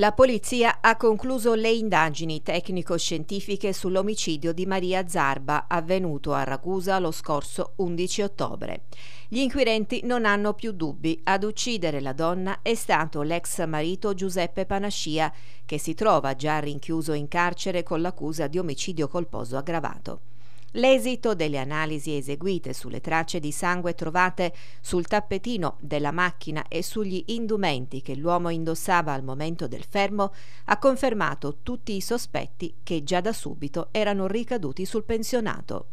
La polizia ha concluso le indagini tecnico-scientifiche sull'omicidio di Maria Zarba avvenuto a Ragusa lo scorso 11 ottobre. Gli inquirenti non hanno più dubbi, ad uccidere la donna è stato l'ex marito Giuseppe Panascia, che si trova già rinchiuso in carcere con l'accusa di omicidio colposo aggravato. L'esito delle analisi eseguite sulle tracce di sangue trovate sul tappetino della macchina e sugli indumenti che l'uomo indossava al momento del fermo ha confermato tutti i sospetti che già da subito erano ricaduti sul pensionato.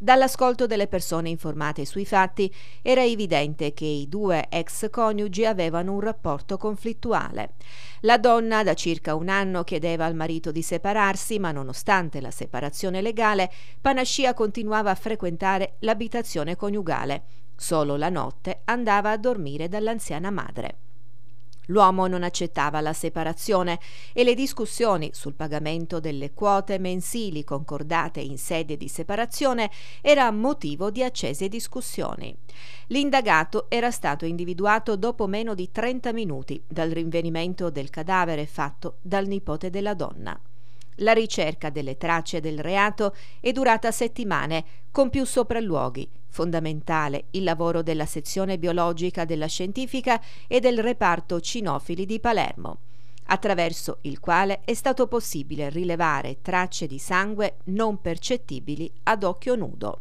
Dall'ascolto delle persone informate sui fatti era evidente che i due ex coniugi avevano un rapporto conflittuale. La donna da circa un anno chiedeva al marito di separarsi, ma nonostante la separazione legale, Panascia continuava a frequentare l'abitazione coniugale. Solo la notte andava a dormire dall'anziana madre. L'uomo non accettava la separazione e le discussioni sul pagamento delle quote mensili concordate in sede di separazione era motivo di accese discussioni. L'indagato era stato individuato dopo meno di 30 minuti dal rinvenimento del cadavere fatto dal nipote della donna. La ricerca delle tracce del reato è durata settimane, con più sopralluoghi. Fondamentale il lavoro della sezione biologica della scientifica e del reparto cinofili di Palermo, attraverso il quale è stato possibile rilevare tracce di sangue non percettibili ad occhio nudo.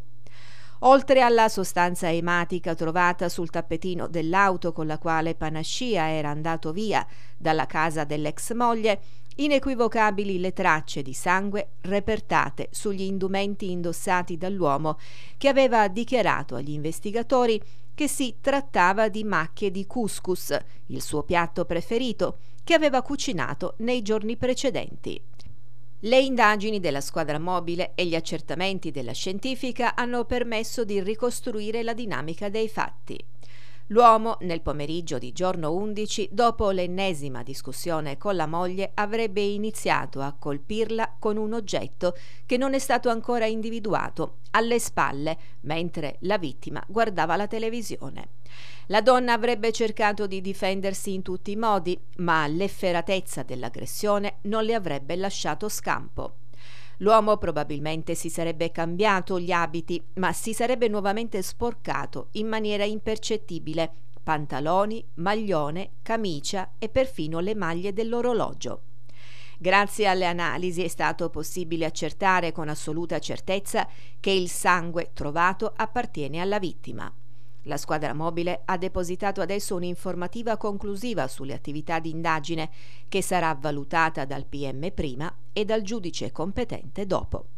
Oltre alla sostanza ematica trovata sul tappetino dell'auto con la quale Panascia era andato via dalla casa dell'ex moglie, inequivocabili le tracce di sangue repertate sugli indumenti indossati dall'uomo che aveva dichiarato agli investigatori che si trattava di macchie di couscous, il suo piatto preferito, che aveva cucinato nei giorni precedenti. Le indagini della squadra mobile e gli accertamenti della scientifica hanno permesso di ricostruire la dinamica dei fatti. L'uomo, nel pomeriggio di giorno 11, dopo l'ennesima discussione con la moglie, avrebbe iniziato a colpirla con un oggetto che non è stato ancora individuato, alle spalle, mentre la vittima guardava la televisione. La donna avrebbe cercato di difendersi in tutti i modi, ma l'efferatezza dell'aggressione non le avrebbe lasciato scampo. L'uomo probabilmente si sarebbe cambiato gli abiti, ma si sarebbe nuovamente sporcato in maniera impercettibile pantaloni, maglione, camicia e perfino le maglie dell'orologio. Grazie alle analisi è stato possibile accertare con assoluta certezza che il sangue trovato appartiene alla vittima. La squadra mobile ha depositato adesso un'informativa conclusiva sulle attività di indagine che sarà valutata dal PM prima e dal giudice competente dopo.